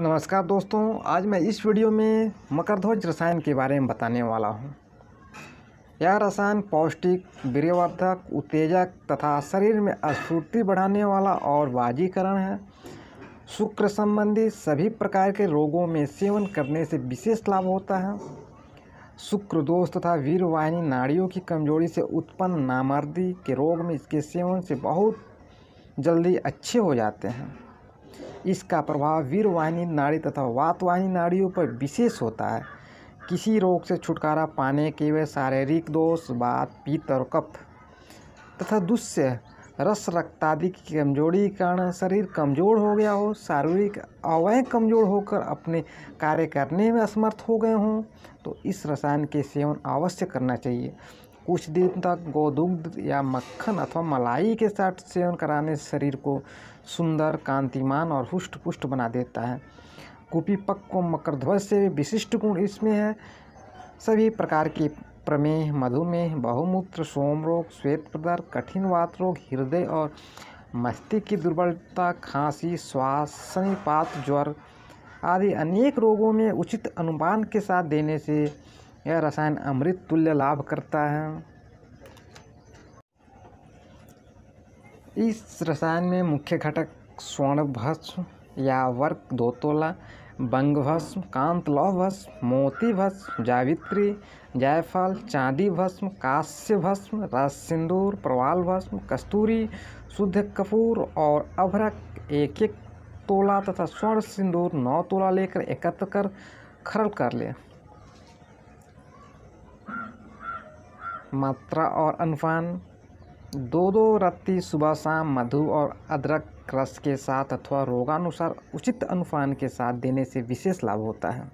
नमस्कार दोस्तों आज मैं इस वीडियो में मकरध्वज रसायन के बारे में बताने वाला हूँ यह रसायन पौष्टिक वीर्यवर्धक उत्तेजक तथा शरीर में स्फूर्ति बढ़ाने वाला और बाजीकरण है शुक्र संबंधी सभी प्रकार के रोगों में सेवन करने से विशेष लाभ होता है शुक्र दोष तथा वीरवाहिनी नाड़ियों की कमजोरी से उत्पन्न नामर्दी के रोग में इसके सेवन से बहुत जल्दी अच्छे हो जाते हैं इसका प्रभाव वीरवाहिनी नाड़ी तथा वातवाहिनी नाड़ियों पर विशेष होता है किसी रोग से छुटकारा पाने के वे शारीरिक दोष बात पीत और कफ तथा दुष्य रस रक्तादि की कमजोरी के कारण शरीर कमजोर हो गया हो शारीरिक अवय कमजोर होकर अपने कार्य करने में असमर्थ हो गए हों तो इस रसायन के सेवन अवश्य करना चाहिए कुछ दिन तक गोदुग्ध या मक्खन अथवा मलाई के साथ सेवन कराने से शरीर को सुंदर कांतिमान और हुष्ट पुष्ट बना देता है कुपीपक को मकरध्वज से विशिष्ट गुण इसमें है सभी प्रकार के प्रमेह मधुमेह बहुमूत्र सोम रोग श्वेत प्रदर कठिन वात रोग हृदय और मस्तिष्क की दुर्बलता खांसी श्वास शनिपात ज्वर आदि अनेक रोगों में उचित अनुमान के साथ देने से यह रसायन अमृत तुल्य लाभ करता है इस रसायन में मुख्य घटक स्वर्णभस्म या वर्क दोतोला बंगभस्म कांतलौ भस्म मोती भस्म जावित्री जायफल चांदी भस्म कास्य भस्म रस सिंदूर प्रवाल भस्म कस्तूरी शुद्ध कपूर और अभ्रक एक एक तोला तथा स्वर्ण सिंदूर नौ तोला लेकर एकत्र कर खरल कर ले मात्रा और अनुपान दो दो रात्रि सुबह शाम मधु और अदरक रस के साथ अथवा रोगानुसार उचित अनुफान के साथ देने से विशेष लाभ होता है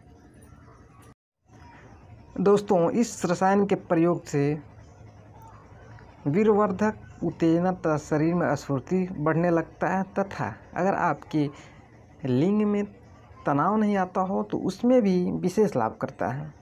दोस्तों इस रसायन के प्रयोग से वीरवर्धक उत्तेजना तथा शरीर में स्फूर्ति बढ़ने लगता है तथा अगर आपके लिंग में तनाव नहीं आता हो तो उसमें भी विशेष लाभ करता है